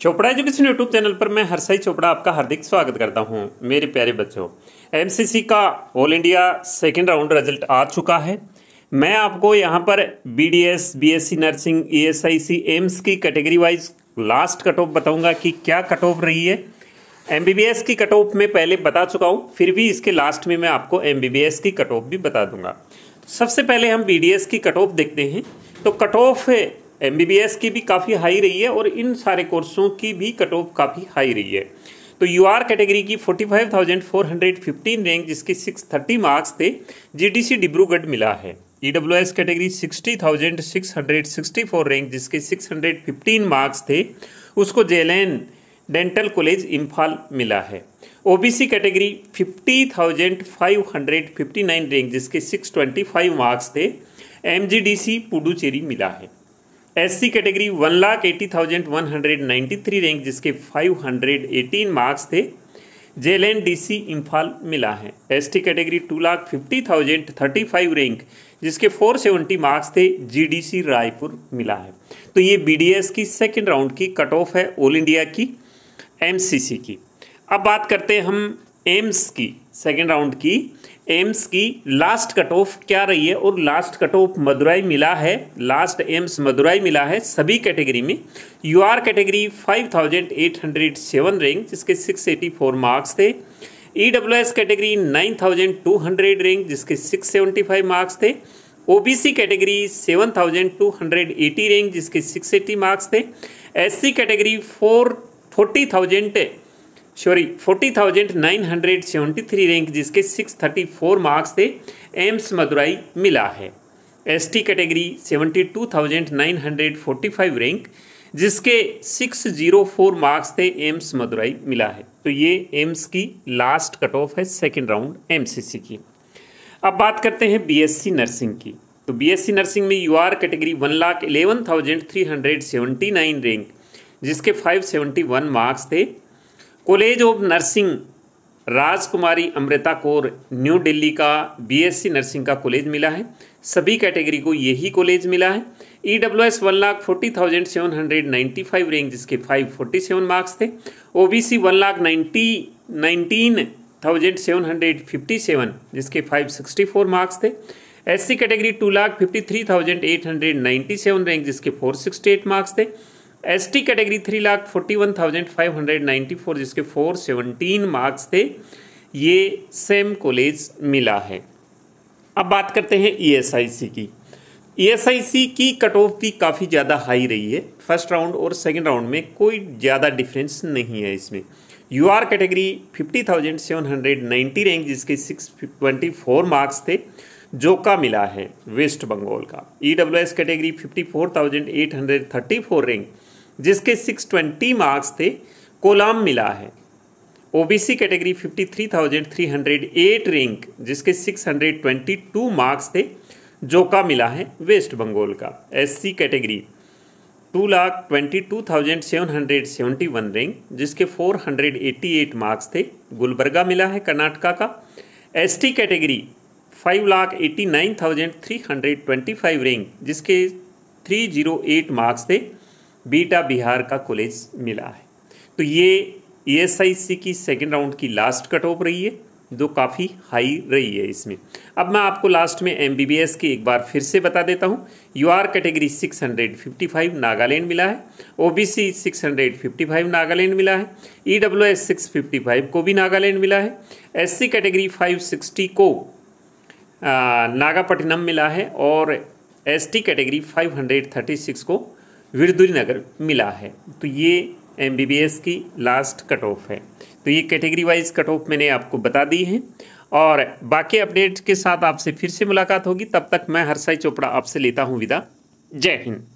Chopra education YouTube channel पर मैं हरसाई चोपड़ा आपका हार्दिक स्वागत करता हूं मेरे प्यारे बच्चों एमसीसी का all India second round result आ चुका है मैं आपको यहां पर BDS BSc nursing ESIC AIIMS की category wise last cut off बताऊंगा कि क्या कट ऑफ रही है एम की कट ऑफ में पहले बता चुका हूँ फिर भी इसके लास्ट में मैं आपको एम की कट ऑफ भी बता दूंगा तो सबसे पहले हम बी की कट ऑफ देखते हैं तो कट ऑफ एम की भी काफ़ी हाई रही है और इन सारे कोर्सों की भी कट ऑफ काफ़ी हाई रही है तो यू आर कैटेगरी की 45,415 रैंक जिसके 630 मार्क्स थे जीडीसी डिब्रूगढ़ मिला है E W S category 60,664 rank जिसके 615 मार्क्स थे उसको जेलैन डेंटल कॉलेज इम्फाल मिला है ओबीसी कैटेगरी 50,559 रैंक जिसके 625 मार्क्स थे एमजीडीसी पुडुचेरी मिला है SC category one lakh eighty thousand one hundred ninety three rank जिसके फाइव हंड्रेड एटीन मार्क्स थे जेल एन डी सी इम्फाल मिला है S T category two lakh fifty thousand thirty five rank जिसके फोर सेवेंटी मार्क्स थे जी डी सी रायपुर मिला है तो ये बी डी एस की सेकेंड राउंड की कट ऑफ है ऑल इंडिया की एम सी सी की अब बात करते हैं हम एम्स की सेकेंड राउंड की एम्स की लास्ट कट ऑफ क्या रही है और लास्ट कट ऑफ मदुराई मिला है लास्ट एम्स मदुराई मिला है सभी कैटेगरी में U R category five thousand eight hundred seven rank जिसके सिक्स एटी फोर मार्क्स थे E W S category nine thousand two hundred rank जिसके सिक्स सेवेंटी फाइव मार्क्स थे O B C category seven thousand two hundred eighty rank जिसके six eighty marks थे S C category four forty thousand sorry three rank जिसके six thirty four marks से एम्स मदुराई मिला है ST category seventy two thousand nine hundred forty five rank जिसके six zero four marks थे एम्स मदुराई मिला है तो ये एम्स की लास्ट कट ऑफ है सेकेंड राउंड एम की अब बात करते हैं सी नर्सिंग की तो सी नर्सिंग में R category one lakh eleven thousand three hundred seventy nine rank जिसके फाइव सेवेंटी वन मार्क्स थे college of nursing Rajkumari Amrita Kaur new Delhi का बीएससी नर्सिंग का कॉलेज मिला है सभी कैटेगरी को यही कॉलेज मिला है E W S one lakh forty thousand seven hundred ninety five rank जिसके फाइव फोर्टी सेवन मार्क्स थे O B C one lakh ninety nineteen thousand seven hundred fifty seven जिसके फाइव सिक्सटी फोर मार्क्स थे S C category two lakh fifty three thousand eight hundred ninety seven rank जिसके four sixty eight marks थे S T category three lakh forty one thousand five hundred ninety four जिसके four seventeen marks थे ये same college मिला है अब बात करते हैं ई e की ई e की कट ऑफ भी काफ़ी ज़्यादा हाई रही है फर्स्ट राउंड और सेकेंड राउंड में कोई ज़्यादा डिफरेंस नहीं है इसमें U R category fifty thousand seven hundred ninety rank जिसके सिक्स ट्वेंटी फोर मार्क्स थे जो का मिला है वेस्ट बंगाल का E W S category fifty four thousand eight hundred thirty four rank जिसके 620 मार्क्स थे कोलाम मिला है ओबीसी कैटेगरी 53,308 रैंक जिसके 622 मार्क्स थे जोका मिला है वेस्ट बंगाल का SC category two lakh twenty two thousand seven hundred seventy one rank जिसके four hundred eighty eight marks थे गुलबर्गा मिला है कर्नाटका का ST category five lakh eighty nine thousand three hundred twenty five rank जिसके थ्री जीरो एट मार्क्स थे बीटा बिहार का college मिला है तो ये ई e की सेकेंड राउंड की लास्ट कट ऑफ रही है जो काफ़ी हाई रही है इसमें अब मैं आपको लास्ट में एम की एक बार फिर से बता देता हूँ यू आर कैटेगरी 655 नागालैंड मिला है O B C six Nagaland मिला है ई डब्ल्यू एस सिक्स को भी नागालैंड मिला है एस सी कैटेगरी 560 को नागापट्टिनम मिला है और एस टी कैटेगरी 536 को विरदुरी नगर मिला है तो ये एम की लास्ट कट ऑफ है तो ये कैटेगरी वाइज कट ऑफ मैंने आपको बता दी है और बाकी अपडेट के साथ आपसे फिर से मुलाकात होगी तब तक मैं हर्षाई चोपड़ा आपसे लेता हूँ विदा जय हिंद